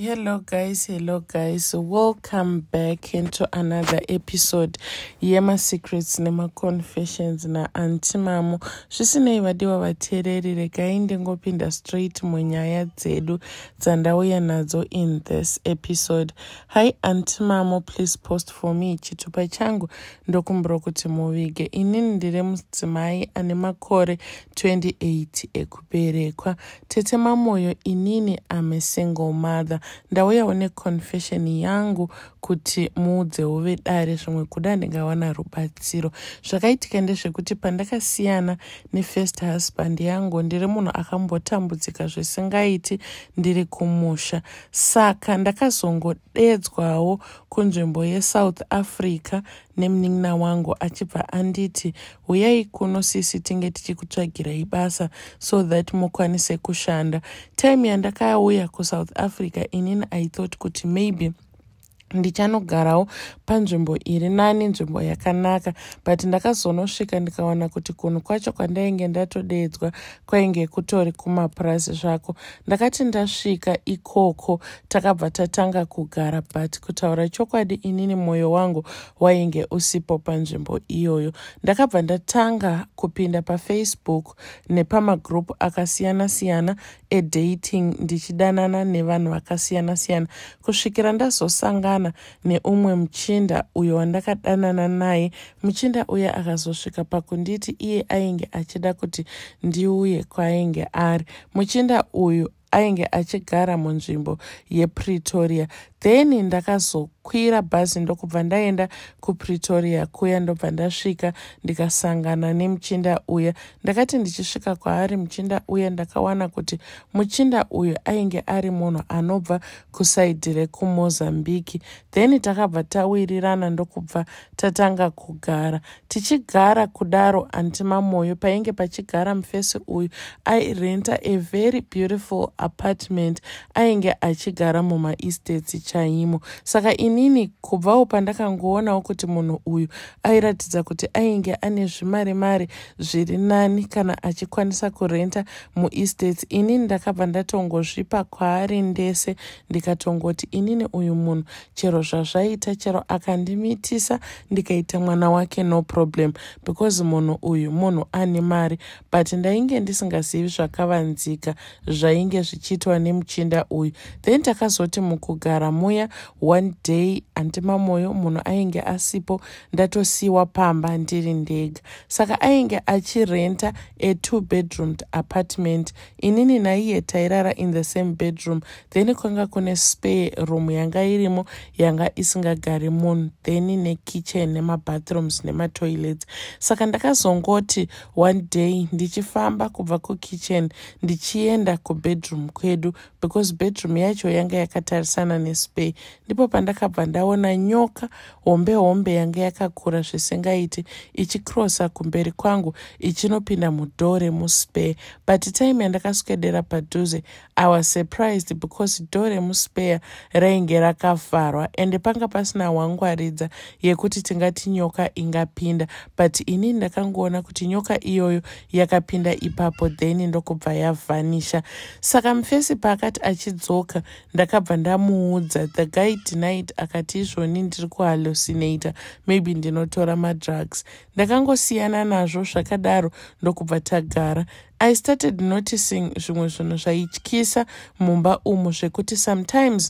Hello guys, hello guys. Welcome back into another episode yema secrets nema confessions na auntie mamo. Zvisinei vadiwa vateereri regai ndingopinda straight munyaya dzedu dzandauya nadzo in this episode. Hi auntie mamo, please post for me chitupa changu ndokumbura kuti muvige. Inini ndire mudzimai ane makore 28 ekuberekwa. Tete mamoyo inini I'm a single mother ndauyawo neconfessioni yangu kuti muudzewo vedare zvimwe kuda ndingawana rubatsiro zvakaitika ndezvekuti pandakasiyana nefirst husband yangu ndiri munhu akambotambudzika zvisingaiti ndiri kumusha saka ndakazongodedzwawo kunzvimbo yesouth africa nemunin'ina wangu achibva anditi huyai kuno sisi tinge tichikutsvagirai basa so that mukwanise kushanda taimu yandakauya kusouth africa in I thought kuti maybe ndichanogarawo panzvimbo iri nani nzvimbo yakanaka but ndakazonosvika ndikaona kuti kunhu kwacho kwandainge ndatodeedzwa kwainge kutori kumapurasi zvako ndakati ndasvika ikoko takabva tatanga kugara but kutaura chokwadi inini mwoyo wangu wainge usipo panzvimbo iyoyo ndakabva ndatanga kupinda pafacebook nepamagrupu akasiyana-siyana edating ndichidanana nevanhu vakasiyana-siyana kusvikira ndazosangana kana neumwe muchinda uyo wandakadanana naye muchinda uya akazosvika pakunditi iye ainge achida kuti ndiuye kwaainge ari muchinda uyu ainge achigara munzvimbo yepretoria then ndakazo so ndakakwira bhazi ndokubva ndaenda kupretoria kuya ndobva ndasvika ndikasangana nemuchinda uya ndakati ndichisvika kwaari muchinda uya ndakawana kuti muchinda uyu ainge ari munhu anobva kusaidhi rekumozambiki then takabva tawirirana ndokubva tatanga kugara tichigara kudaro handima mwoyo painge pachigara mufesi uyu airenta avery beautiful apartment ainge achigara mumaestates chaimo saka ini inini kubvawo pandakangoonawo kuti munhu uyu airatidza kuti ainge ane zvimari mari zviri nani kana achikwanisa kurenta muestates inini ndakabva ndatongozvipa kwaari ndese ndikatongoti inini uyu munhu chero zvazvaita chero akandimitisa ndikaita mwana wake no problem because munhu uyu munhu ane mari but ndainge ndisingazivi zvakavanzika zvainge zvichiitwa nemuchinda uyu then takazoti mukugara muya one day dei handima mwoyo munhu ainge asipo ndatosiyiwa pamba ndiri ndega saka ainge achirenta atwo bedroom apartment inini naiye tairara in the same bedroom then kwanga kune spare room yanga irimo yanga isingagari munhu then nekitchen nemabathrooms nematoilets saka ndakazongoti one day ndichifamba kubva kukitchen ndichienda kubedroom kwedu because bedroom yacho yanga yakatarisana nespare ndipo pandaka ndakabva ndaona nyoka hombe hombe yanga yakakura zvisingaiti ichikrosa kumberi kwangu ichinopinda mudhoo remuspare but time yandakaswedera padhuze i was surprised because dhoo remuspare rainge rakavharwa ende panga pasina hwangwaridza yekuti tingati nyoka ingapinda but inini ndakangoona kuti nyoka iyoyo yakapinda ipapo then ndokubva yavhanisha saka mufesi paakati achidzoka ndakabva ndamuudza the guy denied akati izvoni ndiri kuhallucinato maybe ndinotora madrugs ndakangosiyana nazvo zvakadaro ndokubva tagara i started noticing zvimwe zvinhu zvaityisa mumba umo zvekuti sometimes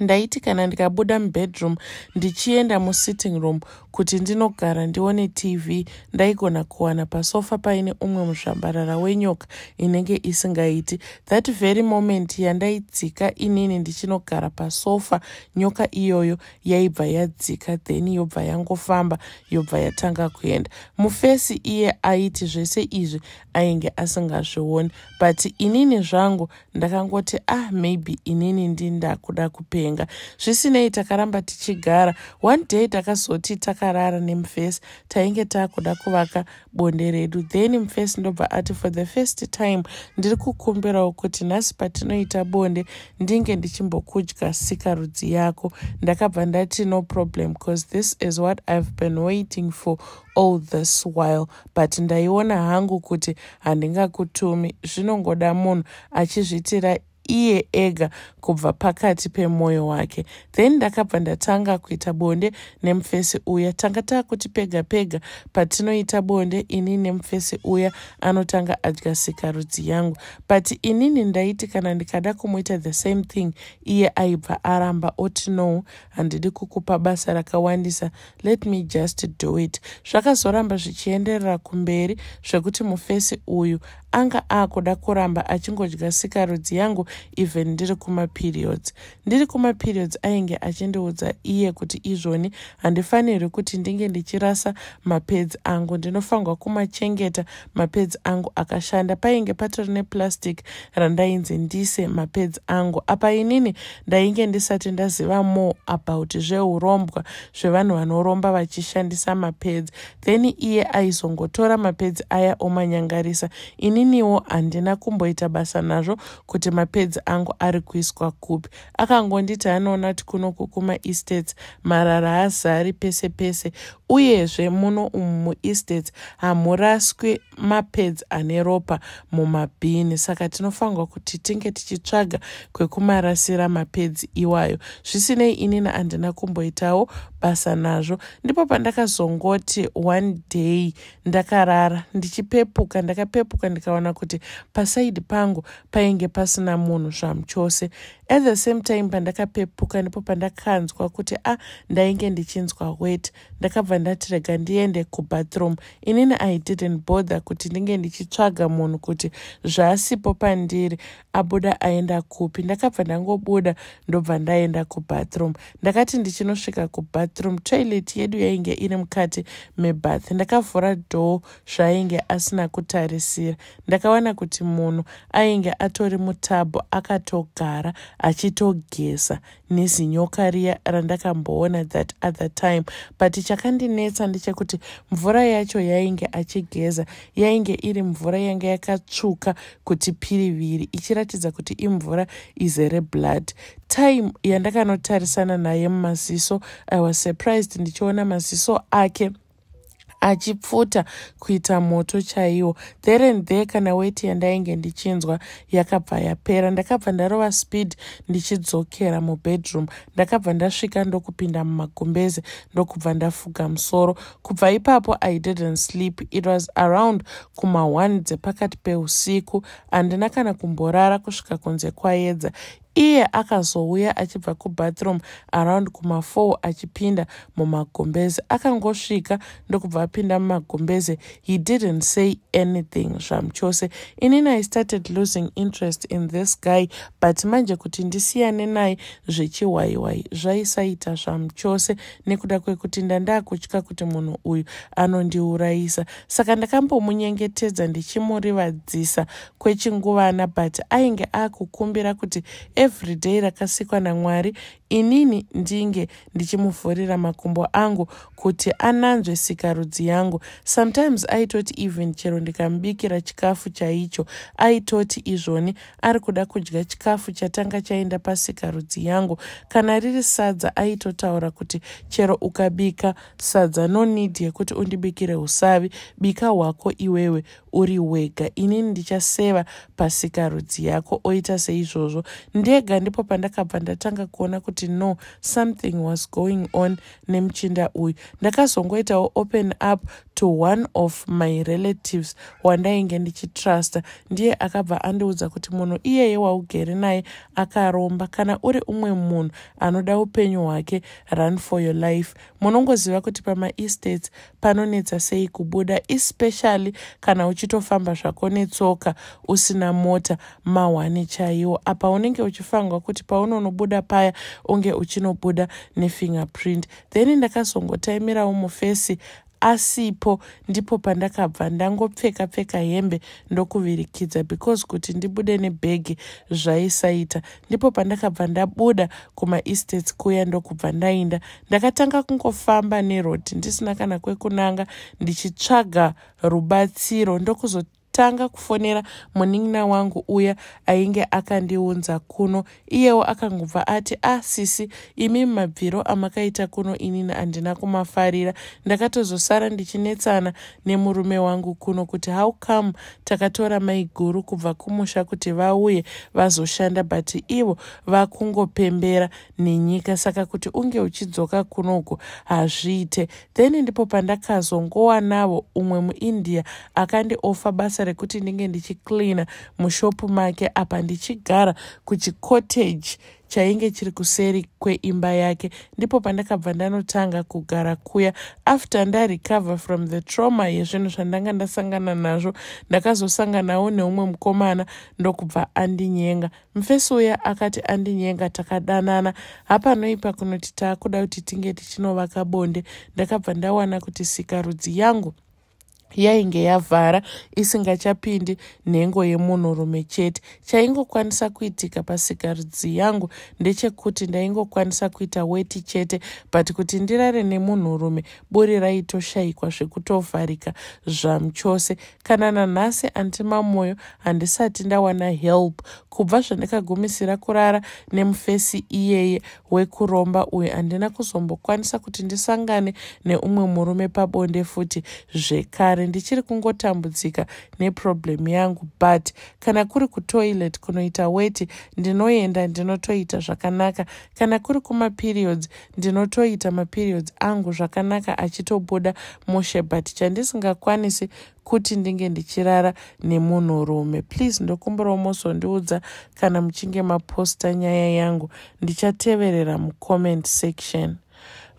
ndaiti kana ndikabuda mubhedroom ndichienda musitting room kuti ndinogara ndione tv ndaigona kuwana pasofa paine umwe muzvambarara wenyoka inenge isingaiti that very moment yandaidzika inini ndichinogara pasofa nyoka iyoyo yaibva yadzika then yobva yangofamba yobva yatanga kuenda mufesi iye aiti zvese izvi ainge asingazvioni but inini zvangu ndakangoti ah maybe inini ndindakuda kupea kudenga zvisinei takaramba tichigara one day takazoti takarara nemufesi tainge takuda kuvaka bonde redu then mufesi ndobva ati for the first time ndiri kukumbirawo kuti nhasi patinoita bonde ndinge ndichimbokudya sikarudzi yako ndakabva ndati no problem because this is what i've been waiting for all this while but ndaiona hangu kuti handingakutumi zvinongoda munhu achizvitira iye ega kubva pakati pemwoyo wake then ndakabva ndatanga kuita bonde nemufesi uya tanga taakuti pega pega patinoita bonde ini nemufesi uya anotanga adya sikarudzi yangu but inini ndaiti kana ndikada kumuita the same thing iye aibva aramba oti no handidi kukupa basa rakawandisa let me just do it zvakazoramba zvichienderera kumberi zvekuti mufesi uyu anga akuda kuramba achingodya sikarudzi yangu even ndiri kumaperiods ndiri kumaperiods ainge achindiudza iye kuti izvoni handifaniri kuti ndinge ndichirasa mapedzi angu ndinofanirwa kumachengeta mapedzi angu akashanda painge patori nepurastic randainzi ndise mapedzi angu apa inini ndainge ndisati ndaziva more about zveurombwa zvevanhu vanoromba vachishandisa mapedzi then iye aizongotora mapedzi aya omanyangarisa inini iniwo handina kumboita basa nazvo kuti mapedzi angu ari kuiswa kupi akangonditi anoona kuti kunoku kumaestates marara haazari pese pese uyezve muno umu muestate hamuraswi mapedzi ane ropa mumabhini saka tinofanirwa kuti tinge tichitsvaga kwekumarasira mapedzi iwayo zvisinei inina handina kumboitawo basa nazvo ndipo pandakazongoti one day ndakarara ndichipepuka ndakapepuka ndikaona kuti pasaidi pangu painge pasina munhu zvamuchose at the same time pandakapepuka ndipo pandakanzwa kuti a ah, ndainge ndichinzwa weti ndakabva ndatirega ndiende kubathroom inini i didn't bother kuti ndinge ndichitsvaga munhu kuti zvasipo pandiri abuda aenda kupi ndakabva ndangobuda ndobva ndaenda kubathroom ndakati ndichinosvika kubathroom toilet yedu yainge iri mukati mebath ndakavhura dhoo zvainge asina kutarisira ndakawana kuti munhu ainge atori mutabho akatogara achitogesa nezinyoka riya randakamboona that other time but chakandinetsa ndechekuti mvura yacho yainge achigeza yainge iri mvura yanga yakatsvuka kuti piriviri ichiratidza kuti imvura izere blood time yandakanotarisana naye mumaziso i was surprised ndichiona maziso ake okay achipfuta kuita moto chaiwo there and there kana weti yandainge ndichinzwa yakabva yapera ndakabva ndarova speed ndichidzokera mubedroom ndakabva ndasvika ndokupinda mumagumbeze ndokubva ndafuga musoro kubva ipapo i didn't sleep it was around kuma1 dzepakati peusiku handina kana kumborara kusvika kunze kwaedza iye akazouya achibva kubathroom around kuma4 achipinda mumagombeze akangosvika ndokubva apinda mumagombeze he didn't say anything zvamuchose inini i started losing interest in this guy but manje kuti ndisiyane naye zvechiwaiwai zvaisaita zvamuchose nekuda kwekuti ndandakutya kuti munhu uyu anondiurayisa saka ndakambomunyengetedza ndichimurivadzisa kwechinguvana but ainge akukumbira kuti e everyday rakasikwa namwari inini ndinge ndichimuvhurira makumbo angu kuti ananzve sikarudzi yangu sometimes aitoti even chero ndikamubikira chikafu chaicho aitoti izvoni ari kuda kudya chikafu chatanga chaenda pasikarudzi yangu kana riri sadza aitotaura kuti chero ukabika sadza no need yekuti undibikire usavi bika hwako iwewe uri wega inini ndichaseva pasikarudzi yako oita seizvozvo ndega ndipo pandakabva ndatanga kuona kuti kuti no something was going on nemuchinda uyu ndakazongoitawo open up to one of my relatives wandainge ndichitrusta ndiye akabva andiudza kuti munhu iyeye waugere naye akaromba kana uri umwe munhu anoda upenyu hwake run for your life munongoziva kuti pamaestates panonetsa sei kubuda especially kana uchitofamba zvako netsoka usina mota mahwane chaiwo apa unenge uchifangwa kuti paunonobuda paya unge uchinobuda nefingerprint then ndakazongotaimirawo mufesi asipo ndipo pandakabva ndangopfeka pfeka hembe ndokuvirikidza because kuti ndibude nebhegi zvaisaita ndipo pandakabva ndabuda kumaestates kuya ndokubva ndainda ndakatanga kungofamba nerodi ndisina kana kwekunanga ndichitsvaga rubatsiro ndokuzot ndakatanga kufonera munin'ina wangu uya ainge akandiunza kuno iyewo akangobva ati asisi ah, imi mabviro amakaita kuno inini handina kumafarira ndakatozosara ndichinetsana nemurume wangu kuno kuti how come takatora maiguru kubva kumusha kuti vauye vazoshanda but ivo vakungopembera nenyika saka kuti unge uchidzoka kunoko hazviite then ndipo pandakazongowanavo umwe muindia akandiofa basa rekuti ndinge ndichiclina mushopu make apa ndichigara kuchikoteji chainge chiri kuseri kweimba yake ndipo pandakabva ndanotanga kugara kuya after ndarecover from the trauma yezvinhu zvandanga ndasangana nazvo ndakazosanganawo neumwe mukomana ndokubva andinyenga mufesi uya akati andinyenga takadanana hapanoipa kunoti taakuda kuti tinge tichinovaka bonde ndakabva ndawana kuti sikarudzi yangu yainge yavhara isingachapindi nhengo yemunhurume chete chaingokwanisa kuitika pasikarudzi yangu ndechekuti ndaingokwanisa kuita weti chete but kuti ndirare nemunhurume buri raitoshayikwa zvekutovharika zvamuchose kana nanhasi handima mwoyo handisati ndawana help kubva zvandikagumisira kurara nemufesi iyeye wekuromba uyo handina kuzombokwanisa kuti ndisangane neumwe murume pabonde futi zvekare kare ndichiri kungotambudzika nepurobhlem yangu but kana kuri kutoilet kunoita weti ndinoenda ndinotoita zvakanaka kana kuri kumaperiods ndinotoita maperiods angu zvakanaka achitobuda mushe but chandisingakwanisi kuti ndinge ndichirara nemunhurume please ndokumbirawo mozondiudza kana muchinge maposta nyaya yangu ndichateverera mucomment section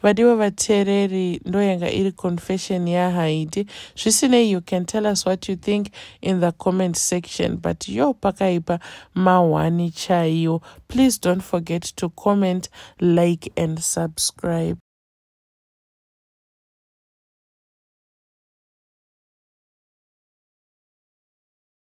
vadiwa vateereri ndoyanga iri confession yahaiti zvisinei you can tell us what you think in the comment section but yo pakaipa mahwani chaiwo please don't forget to comment like and subscribe